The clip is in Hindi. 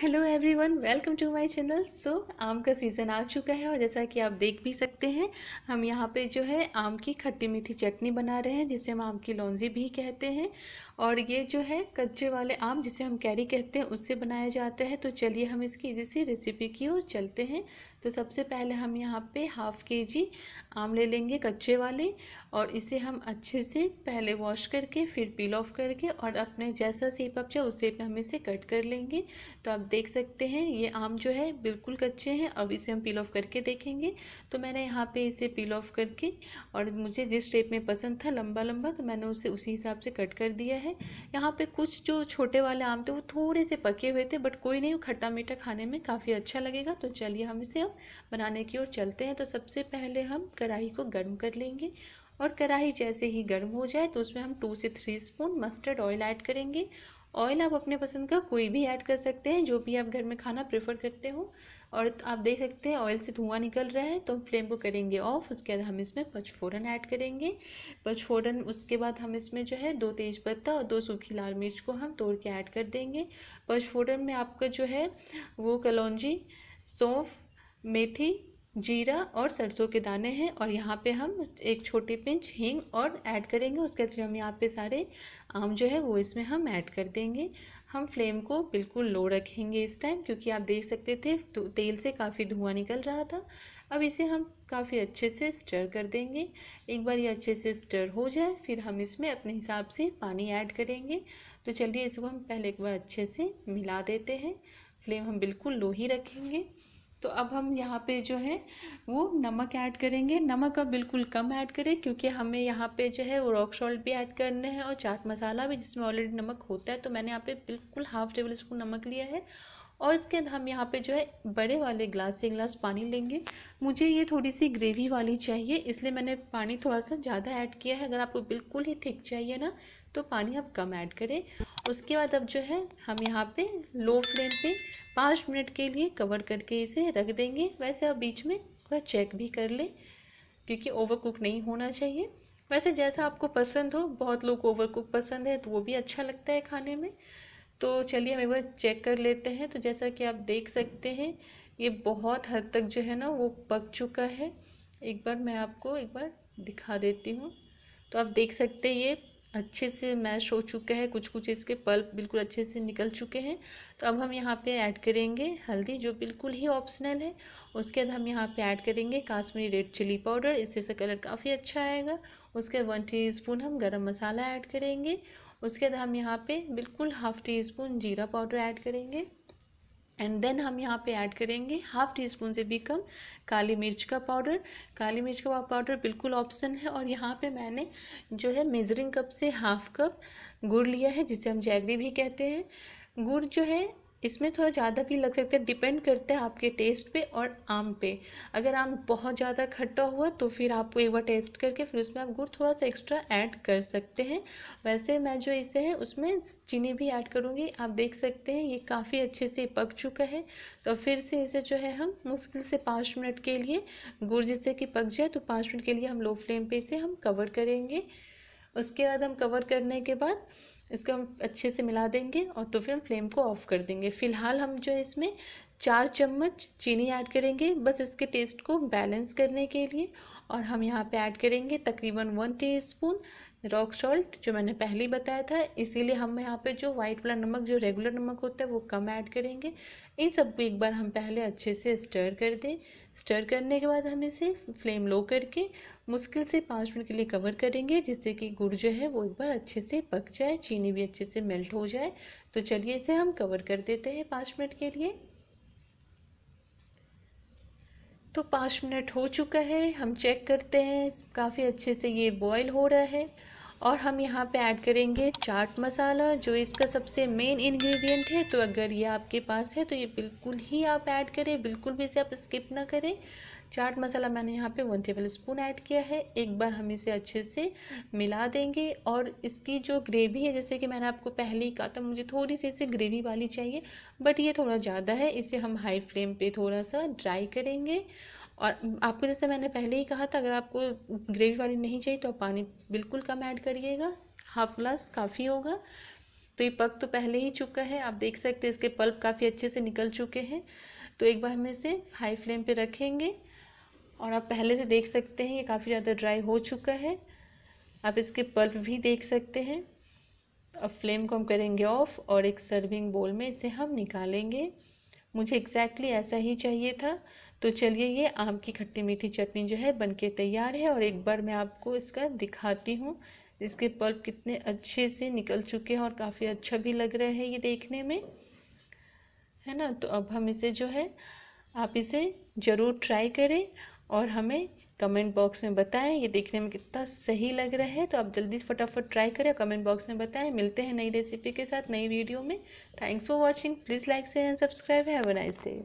hello everyone welcome to my channel so आम का सीज़न आ चुका है और जैसा कि आप देख भी सकते हैं हम यहाँ पे जो है आम की खट्टी मीठी चटनी बना रहे हैं जिसे हम आम की लौंजी भी कहते हैं और ये जो है कच्चे वाले आम जिसे हम कैरी कहते हैं उससे बनाया जाता है तो चलिए हम इसकी इसी रेसिपी की ओर चलते हैं तो सबसे पहले हम यहाँ पे हाफ़ के जी आम ले लेंगे कच्चे वाले और इसे हम अच्छे से पहले वॉश करके फिर पील ऑफ करके और अपने जैसा सेप अप चाहे उस सेप में हम इसे कट कर लेंगे तो आप देख सकते हैं ये आम जो है बिल्कुल कच्चे हैं अब इसे हम पील ऑफ करके देखेंगे तो मैंने यहाँ पे इसे पील ऑफ करके और मुझे जिस शेप में पसंद था लंबा लंबा तो मैंने उसे उसी हिसाब से कट कर दिया है यहाँ पर कुछ जो छोटे वाले आम थे वो थोड़े से पके हुए थे बट कोई नहीं खट्टा मीठा खाने में काफ़ी अच्छा लगेगा तो चलिए हम इसे अब बनाने की ओर चलते हैं तो सबसे पहले हम कढ़ाई को गर्म कर लेंगे और कढ़ाई जैसे ही गर्म हो जाए तो उसमें हम टू से three spoon mustard oil add करेंगे ऑयल आप अपने पसंद का कोई भी ऐड कर सकते हैं जो भी आप घर में खाना प्रेफर करते हो और आप देख सकते हैं ऑयल से धुआं निकल रहा है तो हम फ्लेम को करेंगे ऑफ उसके बाद हम इसमें पचफोरन ऐड करेंगे पचफोरन उसके बाद हम इसमें जो है दो तेज पत्ता और दो सूखी लाल मिर्च को हम तोड़ के ऐड कर देंगे पचफोरन में आपका जो है वो कलौजी सौंफ मेथी जीरा और सरसों के दाने हैं और यहाँ पे हम एक छोटी पिंच हींग और ऐड करेंगे उसके बाद हम यहाँ पे सारे आम जो है वो इसमें हम ऐड कर देंगे हम फ्लेम को बिल्कुल लो रखेंगे इस टाइम क्योंकि आप देख सकते थे तो तेल से काफ़ी धुआं निकल रहा था अब इसे हम काफ़ी अच्छे से स्टर कर देंगे एक बार ये अच्छे से स्टर हो जाए फिर हम इसमें अपने हिसाब से पानी ऐड करेंगे तो चलिए इसको हम पहले एक बार अच्छे से मिला देते हैं फ्लेम हम बिल्कुल लो ही रखेंगे तो अब हम यहाँ पे जो है वो नमक ऐड करेंगे नमक अब बिल्कुल कम ऐड करें क्योंकि हमें यहाँ पे जो है वो रॉक सॉल्ट भी ऐड करना है और चाट मसाला भी जिसमें ऑलरेडी नमक होता है तो मैंने यहाँ पे बिल्कुल हाफ़ टेबल स्पून नमक लिया है और इसके बाद हम यहाँ पे जो है बड़े वाले ग्लास से गिलास पानी लेंगे मुझे ये थोड़ी सी ग्रेवी वाली चाहिए इसलिए मैंने पानी थोड़ा सा ज़्यादा ऐड किया है अगर आपको बिल्कुल ही थिक चाहिए ना तो पानी आप कम ऐड करें उसके बाद अब जो है हम यहाँ पे लो फ्लेम पे पाँच मिनट के लिए कवर करके इसे रख देंगे वैसे आप बीच में थोड़ा चेक भी कर लें क्योंकि ओवर कुक नहीं होना चाहिए वैसे जैसा आपको पसंद हो बहुत लोग ओवर कुक पसंद है तो वो भी अच्छा लगता है खाने में तो चलिए हम एक बार चेक कर लेते हैं तो जैसा कि आप देख सकते हैं ये बहुत हद तक जो है ना वो पक चुका है एक बार मैं आपको एक बार दिखा देती हूँ तो आप देख सकते हैं ये अच्छे से मैश हो चुका है कुछ कुछ इसके पल्प बिल्कुल अच्छे से निकल चुके हैं तो अब हम यहाँ पे ऐड करेंगे हल्दी जो बिल्कुल ही ऑप्शनल है उसके बाद हम यहाँ पे ऐड करेंगे काश्मीरी रेड चिली पाउडर इससे से कलर काफ़ी अच्छा आएगा उसके बाद वन टी स्पून हम गरम मसाला ऐड करेंगे उसके बाद हम यहाँ पर बिल्कुल हाफ टी स्पून जीरा पाउडर ऐड करेंगे एंड देन हम यहाँ पे ऐड करेंगे हाफ टी स्पून से भी कम काली मिर्च का पाउडर काली मिर्च का पाउडर बिल्कुल ऑप्शन है और यहाँ पे मैंने जो है मेजरिंग कप से हाफ कप गुड़ लिया है जिसे हम जैगरी भी कहते हैं गुड़ जो है इसमें थोड़ा ज़्यादा भी लग सकता है डिपेंड करता है आपके टेस्ट पे और आम पे अगर आम बहुत ज़्यादा खट्टा हुआ तो फिर आपको एक बार टेस्ट करके फिर उसमें आप गुड़ थोड़ा सा एक्स्ट्रा ऐड कर सकते हैं वैसे मैं जो इसे है उसमें चीनी भी ऐड करूँगी आप देख सकते हैं ये काफ़ी अच्छे से पक चुका है तो फिर से इसे जो है हम मुश्किल से पाँच मिनट के लिए गुड़ जिससे कि पक जाए तो पाँच मिनट के लिए हम लो फ्लेम पर इसे हम कवर करेंगे उसके बाद हम कवर करने के बाद इसको हम अच्छे से मिला देंगे और तो फिर हम फ्लेम को ऑफ़ कर देंगे फ़िलहाल हम जो है इसमें चार चम्मच चीनी ऐड करेंगे बस इसके टेस्ट को बैलेंस करने के लिए और हम यहाँ पे ऐड करेंगे तकरीबन वन टीस्पून रॉक सॉल्ट जो मैंने पहले ही बताया था इसीलिए हम यहाँ पे जो वाइट वाला नमक जो रेगुलर नमक होता है वो कम ऐड करेंगे इन सबको एक बार हम पहले अच्छे से स्टर कर दें स्टर करने के बाद हम इसे फ्लेम लो करके मुश्किल से पाँच मिनट के लिए कवर करेंगे जिससे कि गुड़ जो है वो एक बार अच्छे से पक जाए चीनी भी अच्छे से मेल्ट हो जाए तो चलिए इसे हम कवर कर देते हैं पाँच मिनट के लिए तो पाँच मिनट हो चुका है हम चेक करते हैं काफ़ी अच्छे से ये बॉयल हो रहा है और हम यहाँ पे ऐड करेंगे चाट मसाला जो इसका सबसे मेन इंग्रेडिएंट है तो अगर ये आपके पास है तो ये बिल्कुल ही आप ऐड करें बिल्कुल भी इसे आप स्किप ना करें चाट मसाला मैंने यहाँ पे वन टेबल स्पून ऐड किया है एक बार हम इसे अच्छे से मिला देंगे और इसकी जो ग्रेवी है जैसे कि मैंने आपको पहले ही कहा था मुझे थोड़ी सी इसे ग्रेवी वाली चाहिए बट ये थोड़ा ज़्यादा है इसे हम हाई फ्लेम पे थोड़ा सा ड्राई करेंगे और आपको जैसे मैंने पहले ही कहा था अगर आपको ग्रेवी वाली नहीं चाहिए तो आप पानी बिल्कुल कम ऐड करिएगा हाफ ग्लास काफ़ी होगा तो ये पक तो पहले ही चुका है आप देख सकते हैं इसके पल्प काफ़ी अच्छे से निकल चुके हैं तो एक बार हम इसे हाई फ्लेम पे रखेंगे और आप पहले से देख सकते हैं ये काफ़ी ज़्यादा ड्राई हो चुका है आप इसके पल्प भी देख सकते हैं अब फ्लेम को हम करेंगे ऑफ़ और एक सर्विंग बोल में इसे हम निकालेंगे मुझे एग्जैक्टली exactly ऐसा ही चाहिए था तो चलिए ये आम की खट्टी मीठी चटनी जो है बनके तैयार है और एक बार मैं आपको इसका दिखाती हूँ इसके पल्प कितने अच्छे से निकल चुके हैं और काफ़ी अच्छा भी लग रहा है ये देखने में है ना तो अब हम इसे जो है आप इसे ज़रूर ट्राई करें और हमें कमेंट बॉक्स में बताएं ये देखने में कितना सही लग रहा है तो आप जल्दी से फटाफट ट्राई करें कमेंट बॉक्स में बताएं मिलते हैं नई रेसिपी के साथ नई वीडियो में thanks for watching please like share and subscribe have a nice day